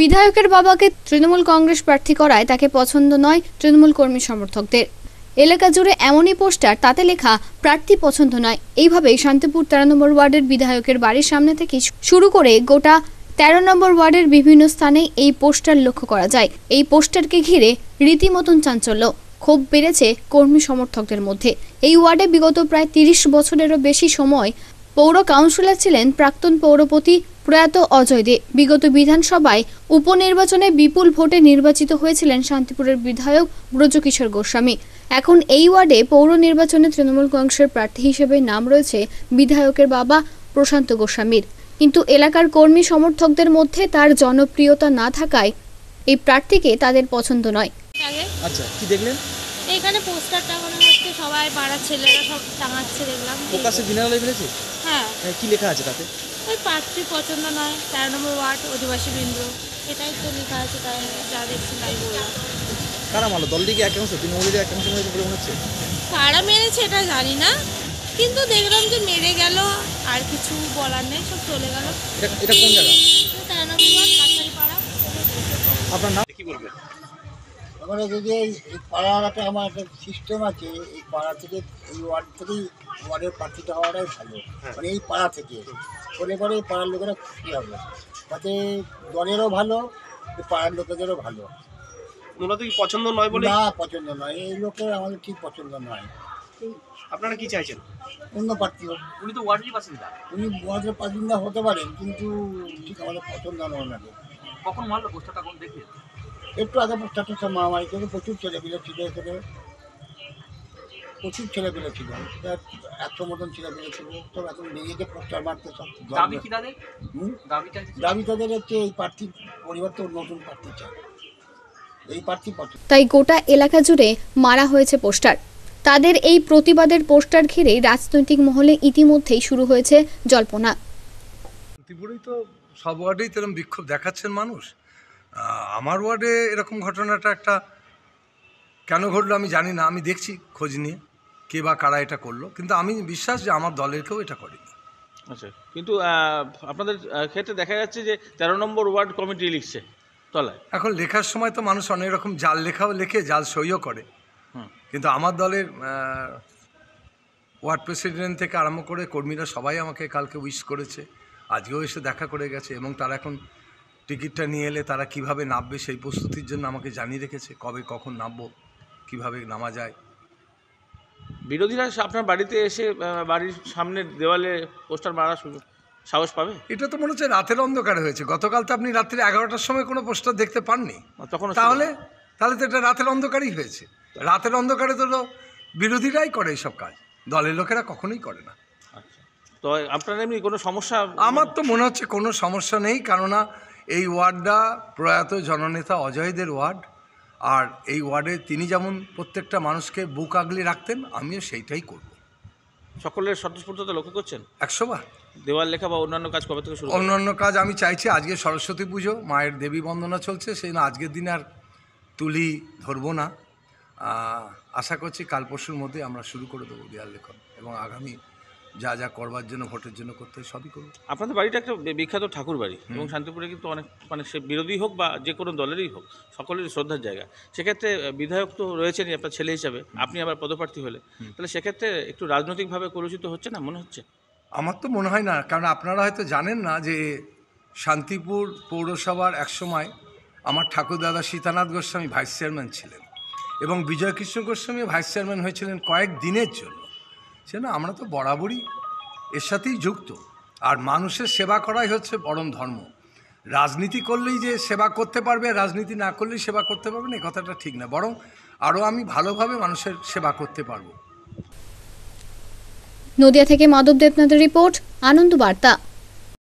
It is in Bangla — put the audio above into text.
বিধায়কের বাবাকে তৃণমূল কংগ্রেস প্রার্থী করায় তাকে পছন্দ নয় তৃণমূল কর্মী সমর্থকদের এলাকা জুড়ে এমনই পোস্টার তাতে লেখা প্রার্থী পছন্দ নয় এইভাবেই শান্তিপুর তেরো নম্বর ওয়ার্ডের বিধায়কের বাড়ির সামনে থেকে শুরু করে গোটা তেরো নম্বর ওয়ার্ডের বিভিন্ন স্থানে এই পোস্টার লক্ষ্য করা যায় এই পোস্টারকে ঘিরে রীতিমতন চাঞ্চল্য ক্ষোভ বেড়েছে কর্মী সমর্থকদের মধ্যে এই ওয়ার্ডে বিগত প্রায় তিরিশ বছরেরও বেশি সময় পৌর কাউন্সিলর ছিলেন প্রাক্তন পৌরপতি প্রয়াত অজয় দে বিগত বিধানসভায় উপনির্বাচনে বিপুল ভোটে নির্বাচিত হয়েছিলেন শান্তিপুরের বিধায়ক ব্রজকিশোর গোস্বামী এখন এই ওয়ার্ডে পৌর নির্বাচনে তৃণমূল কংগ্রেসের প্রার্থী হিসেবে নাম রয়েছে বিধায়কের বাবা প্রশান্ত গোস্বামীর কিন্তু এলাকার কর্মী সমর্থকদের মধ্যে তার জনপ্রিয়তা না থাকায় এই প্রার্থীকে তাদের পছন্দ নয় আচ্ছা কি দেখলেন এখানে পোস্টার টাঙানো হচ্ছে সবাই পাড়ার ছেলেরা সব টাঙাচ্ছে দেখলাম প্রকাশে দিনের ফেলেছে হ্যাঁ।, হ্যাঁ কি লেখা আছে তাতে ওই পাত্রী পছন্দ নয় তেরো নম্বর ওয়ার্ড অধিবাসী বৃন্দ এটাই তো লেখা আছে তাই যা দেখছি তাই বললাম কারা মালো দল দিকে একাংশ তৃণমূলের একাংশ হয়েছে বলে মনে হচ্ছে কারা মেরেছে এটা জানি না কিন্তু দেখলাম যে মেরে গেল আর কিছু বলার নেই সব চলে গেল এটা কোন জায়গা তেরো নম্বর ওয়ার্ড কাছারি পাড়া আপনার নাম কি বলবেন তারপরে যদি এই পাড়ার একটা আমার একটা সিস্টেম আছে এই পাড়া থেকে এই ওয়ার্ড থেকেই ওয়ার্ডের প্রার্থীটা হওয়াটাই ভালো হ্যাঁ। মানে এই পাড়া থেকে করে পরে পাড়ার লোকেরা খুশি হবে তাতে দলেরও ভালো পাড়ার লোকেদেরও ভালো মূলত কি পছন্দ নয় বলে না পছন্দ নয় এই লোকের আমাদের ঠিক পছন্দ নয় আপনারা কি চাইছেন অন্য প্রার্থী হোক উনি তো ওয়ার্ডের বাসিন্দা উনি ওয়ার্ডের বাসিন্দা হতে পারেন কিন্তু ঠিক আমাদের পছন্দ নয় ওনাকে কখন মারলো পোস্টারটা কোন দেখলেন একটু আগে প্রস্তাব সব মারামারি করে প্রচুর ছেলেপিলে ছিল এখানে প্রচুর ছেলেপিলে ছিল একশো মতন ছেলেপিলে ছিল তো এখন বেরিয়েছে পোস্টার মারতে সব দাবি তাদের হচ্ছে এই প্রার্থী পরিবর্তে নতুন প্রার্থী চায় তাই গোটা এলাকা জুড়ে মারা হয়েছে পোস্টার তাদের এই প্রতিবাদের পোস্টার ঘিরে রাজনৈতিক মহলে ইতিমধ্যেই শুরু হয়েছে জল্পনা তো সব ওয়ার্ডেই তেরম বিক্ষোভ দেখাচ্ছেন মানুষ আমার ওয়ার্ডে এরকম ঘটনাটা একটা কেন ঘটলো আমি জানি না আমি দেখছি খোঁজ নিয়ে কে বা কারা এটা করলো কিন্তু আমি বিশ্বাস যে আমার দলের কেউ এটা করেনি আচ্ছা কিন্তু আপনাদের ক্ষেত্রে দেখা যাচ্ছে যে তেরো নম্বর ওয়ার্ড কমিটি লিখছে তলায় এখন লেখার সময় তো মানুষ অনেক রকম জাল লেখাও লেখে জাল সইও করে কিন্তু আমার দলের ওয়ার্ড প্রেসিডেন্ট থেকে আরম্ভ করে কর্মীরা সবাই আমাকে কালকে উইশ করেছে আজকেও এসে দেখা করে গেছে এবং তারা এখন টিকিটটা নিয়ে এলে তারা কীভাবে নামবে সেই প্রস্তুতির জন্য আমাকে জানিয়ে রেখেছে কবে কখন নামবো কীভাবে নামা যায় বিরোধীরা আপনার বাড়িতে এসে বাড়ির সামনের দেওয়ালে পোস্টার মারা শুরু সাহস পাবে এটা তো মনে হচ্ছে রাতের অন্ধকার হয়েছে গতকাল তো আপনি রাত্রে এগারোটার সময় কোনো পোস্টার দেখতে পাননি তখন তাহলে তাহলে তো এটা রাতের অন্ধকারই হয়েছে রাতের অন্ধকারে তো বিরোধীরাই করে এইসব কাজ দলের লোকেরা কখনোই করে না আচ্ছা তো আপনার এমনি কোনো সমস্যা আমার তো মনে হচ্ছে কোনো সমস্যা নেই কেননা এই ওয়ার্ডটা প্রয়াত জননেতা অজয়দের ওয়ার্ড আর এই ওয়ার্ডে তিনি যেমন প্রত্যেকটা মানুষকে বুক আগলে রাখতেন আমিও সেইটাই করব সকলের স্বতঃস্ফূর্ততা লক্ষ্য করছেন একশোবার দেওয়াল লেখা বা অন্যান্য কাজ কবে থেকে শুরু অন্যান্য কাজ আমি চাইছি আজকে সরস্বতী পুজো মায়ের দেবী বন্দনা চলছে সেই না আজকের দিন আর তুলি ধরবো না আশা করছি কাল পরশুর মধ্যে আমরা শুরু করে দেবো দেওয়াল লেখন এবং আগামী যা যা করবার জন্য ভোটের জন্য করতে হয় সবই করবো আপনাদের বাড়িটা একটা বিখ্যাত ঠাকুর বাড়ি এবং শান্তিপুরে কিন্তু অনেক মানে সে বিরোধী হোক বা যে কোনো দলেরই হোক সকলেরই শ্রদ্ধার জায়গা সেক্ষেত্রে বিধায়ক তো রয়েছেনই আপনার ছেলে হিসাবে আপনি আবার পদপ্রার্থী হলে তাহলে সেক্ষেত্রে একটু রাজনৈতিকভাবে কলুষিত হচ্ছে না মনে হচ্ছে আমার তো মনে হয় না কারণ আপনারা হয়তো জানেন না যে শান্তিপুর পৌরসভার এক সময় আমার ঠাকুরদাদা সীতানাথ গোস্বামী ভাইস চেয়ারম্যান ছিলেন এবং বিজয় কৃষ্ণ গোস্বামী ভাইস চেয়ারম্যান হয়েছিলেন কয়েক দিনের জন্য সে না আমরা তো বরাবরই এর সাথেই যুক্ত আর মানুষের সেবা করাই হচ্ছে পরম ধর্ম রাজনীতি করলেই যে সেবা করতে পারবে রাজনীতি না করলেই সেবা করতে পারবে না কথাটা ঠিক না বরং আরও আমি ভালোভাবে মানুষের সেবা করতে পারবো নদিয়া থেকে মাধব দেবনাথের রিপোর্ট আনন্দ বার্তা